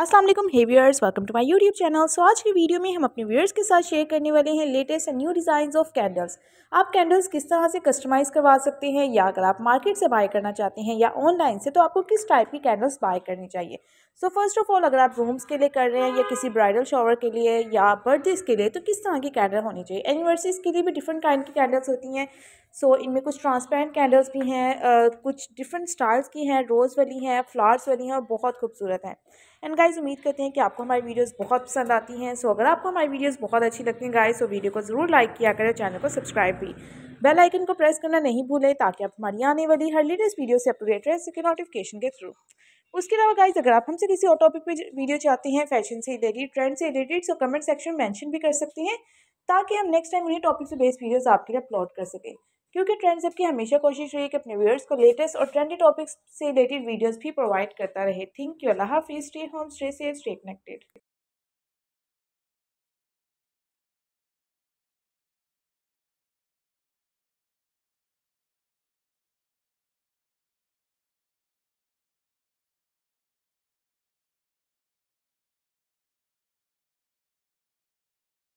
अस्सलाम वालेकुम hey viewers welcome to my YouTube channel so आज की वीडियो में हम अपने व्यूअर्स के साथ शेयर करने वाले हैं latest and new design of candles आप कैंडल्स किस तरह से कस्टमाइज़ करवा सकते हैं या अगर आप मार्केट से बाय करना चाहते हैं या ऑनलाइन से तो आपको किस टाइप की कैंडल्स बाय करनी चाहिए सो फर्स्ट ऑफ ऑल अगर आप रूम्स के लिए कर रहे हैं या किसी ब्राइडल शॉवर के लिए या बर्थडेज के लिए तो किस तरह की कैंडल होनी चाहिए एनिवर्सरीज के लिए भी डिफरेंट काइंड की कैंडल्स होती हैं सो so, इनमें कुछ ट्रांसपेरेंट कैंडल्स भी हैं कुछ डिफरेंट स्टाइल्स की हैं रोज़ वाली हैं फ्लावर्स वाली हैं और बहुत खूबसूरत हैं एंड गाइस उम्मीद करते हैं कि आपको हमारी वीडियोस बहुत पसंद आती हैं सो अगर आपको हमारी वीडियोस बहुत अच्छी लगती हैं गाइस तो वीडियो को ज़रूर लाइक किया करें चैनल को सब्सक्राइब भी बेल आइकन को प्रेस करना नहीं भूलें ताकि आप हमारी आने वाली हर लेटेस्ट वीडियो से अपडेट रह सके नोटिफिकेशन के थ्रू उसके अलावा गाइज अगर आप हमसे किसी और टॉपिक पर वीडियो चाहते हैं फैशन से रिलेटेड ट्रेंड से related so comment section mention mention भी कर सकते हैं ताकि हम नेक्स्ट टाइम उन्हीं टॉपिक से बेस्ड वीडियोज़ आपके लिए अपलोड कर सकें क्योंकि ट्रेंड्स एप की हमेशा कोशिश रही है कि अपने व्यूअर्स को लेटेस्ट और ट्रेंडी टॉपिक्स से रिलेटेड वीडियोस भी प्रोवाइड करता रहे थैंक यू अल्लाह हाफिज stay home stay safe stay connected